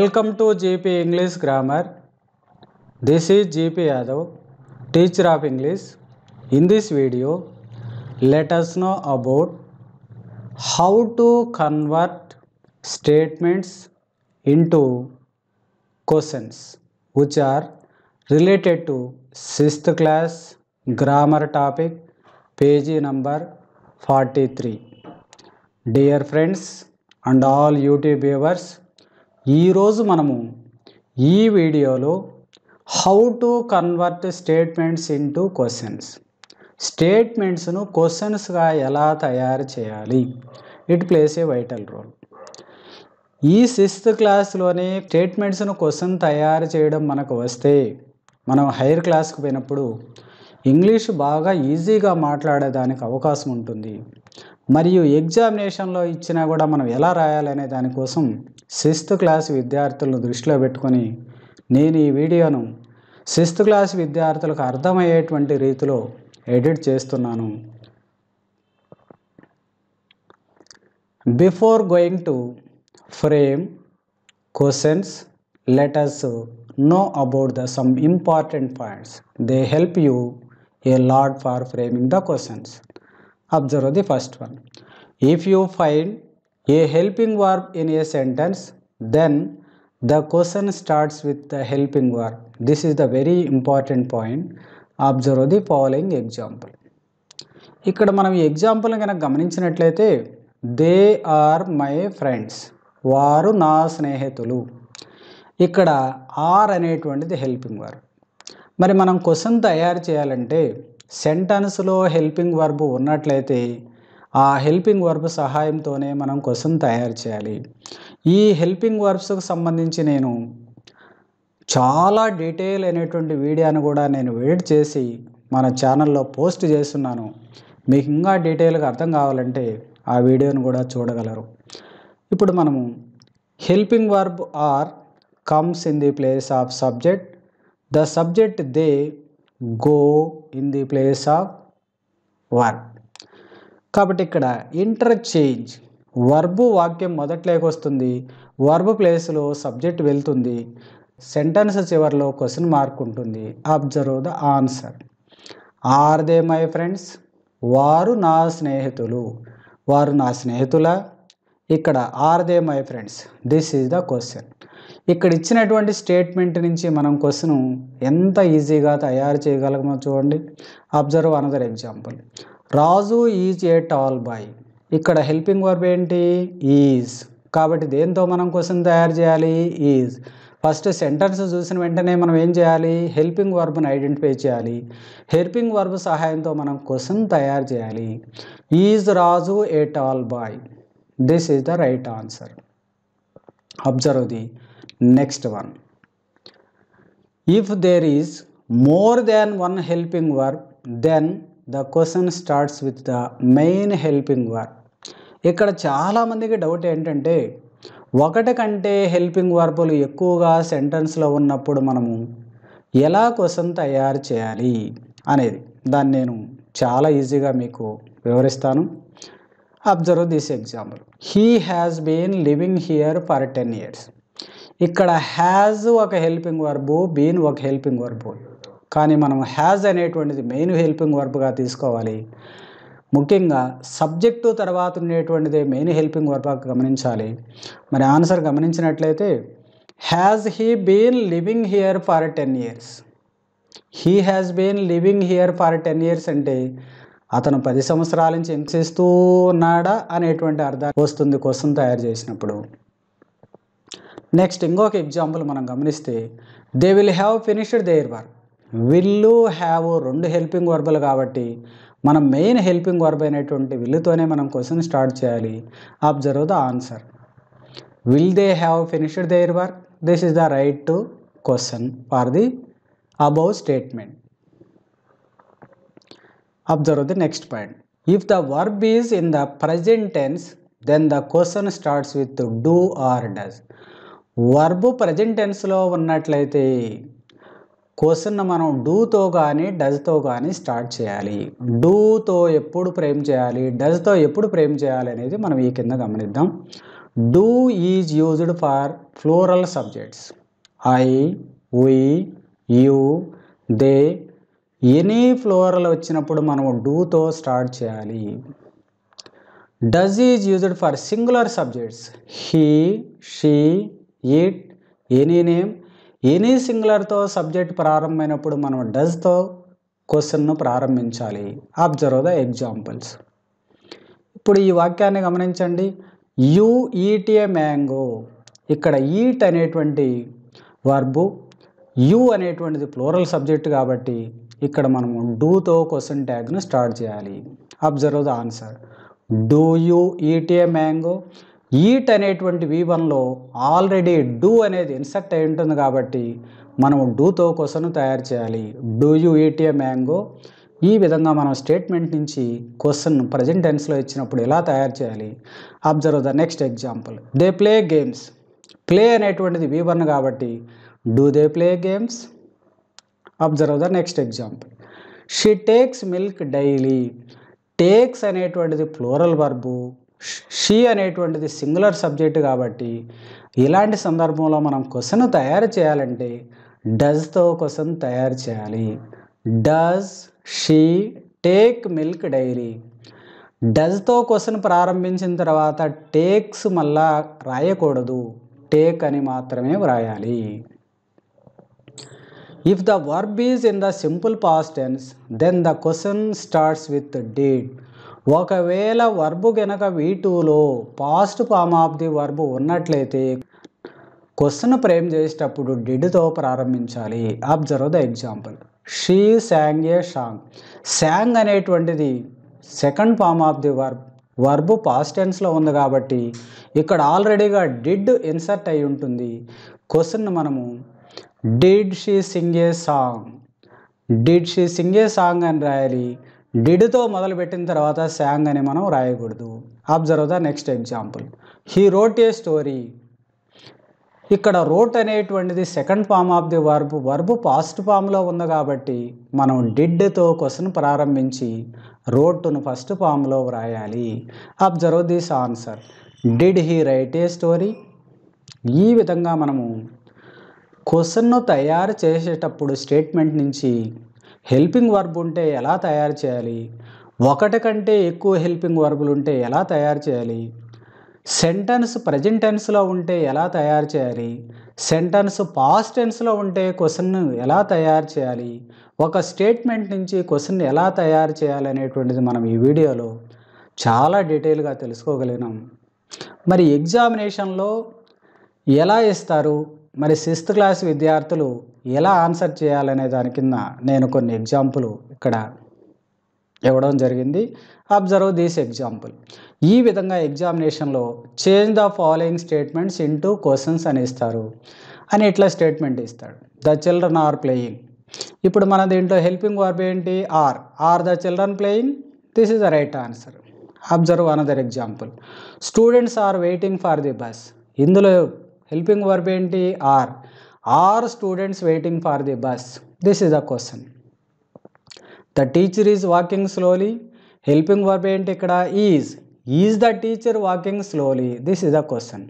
Welcome to JP English Grammar. This is JP Yadav, teacher of English. In this video, let us know about how to convert statements into questions which are related to 6th class grammar topic page number 43. Dear friends and all YouTube viewers, ఈరోజు మనము ఈ వీడియోలో how to convert statements into questions స్టేట్మెంట్స్ను క్వశ్చన్స్గా ఎలా తయారు చేయాలి it plays a vital role ఈ సిక్స్త్ క్లాస్లోనే స్టేట్మెంట్స్ను క్వశ్చన్ తయారు చేయడం మనకు వస్తే మనం హైయర్ క్లాస్కి పోయినప్పుడు ఇంగ్లీష్ బాగా ఈజీగా మాట్లాడేదానికి అవకాశం ఉంటుంది మరియు ఎగ్జామినేషన్లో ఇచ్చినా కూడా మనం ఎలా రాయాలనే దానికోసం సిక్స్త్ క్లాస్ విద్యార్థులను దృష్టిలో పెట్టుకొని నేను ఈ వీడియోను సిక్స్త్ క్లాస్ విద్యార్థులకు అర్థమయ్యేటువంటి రీతిలో ఎడిట్ చేస్తున్నాను before going to frame questions let's know about the some important points they help you a lot for framing the questions observe the first one if you find a helping verb in a sentence then the question starts with the helping verb this is the very important point observe the following example ఇక్కడ మనం ఎగ్జాంపుల్ని కనుక గమనించినట్లయితే they are my friends వారు నా స్నేహితులు ఇక్కడ are అనేటువంటిది helping verb మరి మనం క్వశ్చన్ తయారు చేయాలంటే సెంటెన్స్లో హెల్పింగ్ వర్బ్ ఉన్నట్లయితే ఆ హెల్పింగ్ వర్బ్ సహాయంతోనే మనం క్వశ్చన్ తయారు చేయాలి ఈ హెల్పింగ్ వర్బ్స్కు సంబంధించి నేను చాలా డీటెయిల్ అయినటువంటి వీడియోను కూడా నేను వెయిట్ చేసి మన ఛానల్లో పోస్ట్ చేస్తున్నాను మీకు ఇంకా డీటెయిల్గా అర్థం కావాలంటే ఆ వీడియోను కూడా చూడగలరు ఇప్పుడు మనము helping verb are comes in the place of subject the subject they go in the place of verb కాబట్టి ఇక్కడ ఇంటర్చేంజ్ వర్బు వాక్యం మొదట్లోకి వస్తుంది వర్బు ప్లేస్లో సబ్జెక్ట్ వెళ్తుంది సెంటెన్స్ చివరిలో క్వశ్చన్ మార్క్ ఉంటుంది observe the answer are they my friends వారు నా స్నేహితులు వారు నా స్నేహితుల ఇక్కడ are they my friends this is the question ఇక్కడ ఇచ్చినటువంటి స్టేట్మెంట్ నుంచి మనం క్వశ్చన్ ఎంత ఈజీగా తయారు చేయగలమో చూడండి observe another example Raju is a tall boy ఇక్కడ హెల్పింగ్ వర్బ్ ఏంటి ఈజ్ కాబట్టి దేంతో మనం క్వశ్చన్ తయారు చేయాలి ఈజ్ ఫస్ట్ సెంటెన్స్ చూసిన వెంటనే మనం ఏం చేయాలి హెల్పింగ్ వర్బ్ని ఐడెంటిఫై చేయాలి హెల్పింగ్ వర్బ్ సహాయంతో మనం క్వశ్చన్ తయారు చేయాలి is Raju a tall boy this is the right answer observe the next one if there is more than one helping verb, then the question starts with the main helping verb. ఇక్కడ చాలామందికి doubt ఏంటంటే ఒకటి కంటే helping వర్బులు ఎక్కువగా సెంటెన్స్లో ఉన్నప్పుడు మనము ఎలా question తయారు చేయాలి అనేది దాన్ని నేను చాలా ఈజీగా మీకు వివరిస్తాను observe this example he has been living here for ten years ఇక్కడ హ్యాజ్ ఒక హెల్పింగ్ వర్బు బీన్ ఒక హెల్పింగ్ వర్బు కానీ మనం హ్యాజ్ అనేటువంటిది మెయిన్ హెల్పింగ్ వర్బ్గా తీసుకోవాలి ముఖ్యంగా సబ్జెక్టు తర్వాత ఉండేటువంటిదే మెయిన్ హెల్పింగ్ వర్బ్గా గమనించాలి మరి ఆన్సర్ గమనించినట్లయితే has he been living here for ten years he has been living here for ten years అంటే అతను పది సంవత్సరాల నుంచి హింసిస్తూ ఉన్నాడా అనేటువంటి అర్థం వస్తుంది క్వశ్చన్ తయారు చేసినప్పుడు నెక్స్ట్ ఇంకొక ఎగ్జాంపుల్ మనం గమనిస్తే they will have finished their work will have రెండు హెల్పింగ్ వర్బులు కాబట్టి మనం మెయిన్ హెల్పింగ్ వర్బ్ అయినటువంటి విల్లుతోనే మనం క్వశ్చన్ స్టార్ట్ చేయాలి observe the answer will they have finished their work this is the right to question for the above statement observe the next point if the verb is in the present tense then the question starts with do or does verb present టెన్స్లో ఉన్నట్లయితే question మనం డూతో కానీ డజ్తో కానీ start చేయాలి డూతో ఎప్పుడు ప్రేమ్ చేయాలి డజ్తో ఎప్పుడు ప్రేమ్ చేయాలి అనేది మనం ఈ కింద గమనిద్దాం do is used for plural subjects I we you they any plural వచ్చినప్పుడు మనం డూతో స్టార్ట్ చేయాలి does is used for singular subjects he she it any name any సింగులర్తో సబ్జెక్ట్ ప్రారంభమైనప్పుడు మనం డజ్తో క్వశ్చన్ను ప్రారంభించాలి అబ్జర్వ్ ద ఎగ్జాంపుల్స్ ఇప్పుడు ఈ వాక్యాన్ని గమనించండి యూ ఈటీఏ మ్యాంగో ఇక్కడ ఈట్ అనేటువంటి వర్బు యు అనేటువంటిది ప్లోరల్ సబ్జెక్ట్ కాబట్టి ఇక్కడ మనము డూతో క్వశ్చన్ ట్యాగ్ను స్టార్ట్ చేయాలి observe the answer do you eat a mango eat అనేటువంటి వి వన్లో ఆల్రెడీ డూ అనేది ఇన్సర్ట్ అయి ఉంటుంది కాబట్టి మనం డూతో క్వశ్చన్ తయారు చేయాలి do you eat a mango ఈ విధంగా మనం స్టేట్మెంట్ నుంచి క్వశ్చన్ ప్రజెంట్ టెన్స్లో ఇచ్చినప్పుడు ఎలా తయారు చేయాలి observe the next example they play games play అనేటువంటిది వి వన్ కాబట్టి do they play games observe the next example she takes milk daily takes అనేటువంటిది ఫ్లోరల్ వర్బు షీ అనేటువంటిది సింగులర్ సబ్జెక్ట్ కాబట్టి ఇలాంటి సందర్భంలో మనం క్వశ్చన్ తయారు చేయాలంటే డజ్తో క్వశ్చన్ తయారు చేయాలి does she take milk daily డజ్తో క్వశ్చన్ ప్రారంభించిన తర్వాత టేక్స్ మళ్ళా రాయకూడదు టేక్ అని మాత్రమే వ్రాయాలి if the verb is in the simple past tense tense then the question starts with did ఒకవేళ వర్బు గనక వీ టూలో past form of the verb ఉన్నట్లయితే క్వశ్చన్ ఫ్రేమ్ చేసేటప్పుడు డిడ్తో ప్రారంభించాలి observe the example she sang a song sang అనేటువంటిది second form of the verb verb past టెన్స్లో ఉంది కాబట్టి ఇక్కడ ఆల్రెడీగా డిడ్ ఇన్సర్ట్ అయి ఉంటుంది క్వశ్చన్ మనము did she sing a song did she sing a song అని రాయాలి డిడ్తో మొదలుపెట్టిన తర్వాత శాంగ్ అని మనం రాయకూడదు observe the next example he wrote a story ఇక్కడ రోట్ అనేటువంటిది second form of the verb verb past ఫామ్లో ఉంది కాబట్టి మనం డిడ్తో క్వశ్చన్ ప్రారంభించి రోట్ను ఫస్ట్ ఫామ్లో వ్రాయాలి observe this answer did he write a story ఈ విధంగా మనము క్వశ్చన్ను తయారు చేసేటప్పుడు స్టేట్మెంట్ నుంచి హెల్పింగ్ వర్బ్ ఉంటే ఎలా తయారు చేయాలి ఒకటి కంటే ఎక్కువ హెల్పింగ్ వర్బులు ఉంటే ఎలా తయారు చేయాలి సెంటెన్స్ ప్రజెంట్ టెన్స్లో ఉంటే ఎలా తయారు చేయాలి సెంటెన్స్ పాస్ట్ టెన్స్లో ఉంటే క్వశ్చన్ ఎలా తయారు చేయాలి ఒక స్టేట్మెంట్ నుంచి క్వశ్చన్ ఎలా తయారు చేయాలి అనేటువంటిది మనం ఈ వీడియోలో చాలా డీటెయిల్గా తెలుసుకోగలిగినాం మరి ఎగ్జామినేషన్లో ఎలా ఇస్తారు మరి సిక్స్త్ క్లాస్ విద్యార్థులు ఎలా ఆన్సర్ చేయాలనే దాని కింద నేను కొన్ని ఎగ్జాంపుల్ ఇక్కడ ఇవ్వడం జరిగింది అబ్జర్వ్ దీస్ ఎగ్జాంపుల్ ఈ విధంగా ఎగ్జామినేషన్లో change the following statements into questions అని ఇస్తారు అని ఇట్లా స్టేట్మెంట్ ఇస్తాడు ద చిల్డ్రన్ ఆర్ ప్లేయింగ్ ఇప్పుడు మన దీంట్లో హెల్పింగ్ వర్బ్ ఏంటి are are the children playing this is the right answer observe another example students are waiting for the bus ఇందులో helping verb enti are are students waiting for the bus this is a question the teacher is walking slowly helping verb enti is is the teacher walking slowly this is a question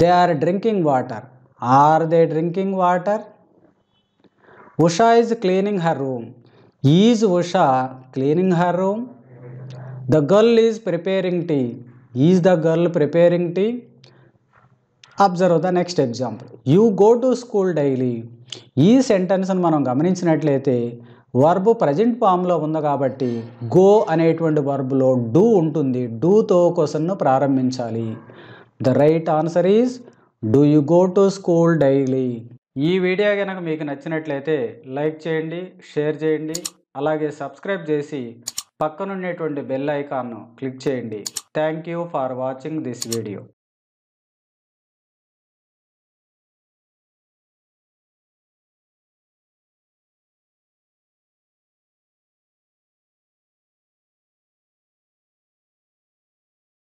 they are drinking water are they drinking water usha is cleaning her room is usha cleaning her room the girl is preparing tea is the girl preparing tea observe the next example you go to school daily ఈ సెంటెన్స్ను మనం గమనించినట్లయితే verb present ఫామ్లో ఉంది కాబట్టి go అనేటువంటి వర్బులో do ఉంటుంది డూతో క్వశ్చన్ను ప్రారంభించాలి the right answer is do you go to school daily ఈ వీడియో కనుక మీకు నచ్చినట్లయితే లైక్ చేయండి షేర్ చేయండి అలాగే సబ్స్క్రైబ్ చేసి పక్కనుండేటువంటి బెల్ ఐకాన్ను క్లిక్ చేయండి thank you for watching this video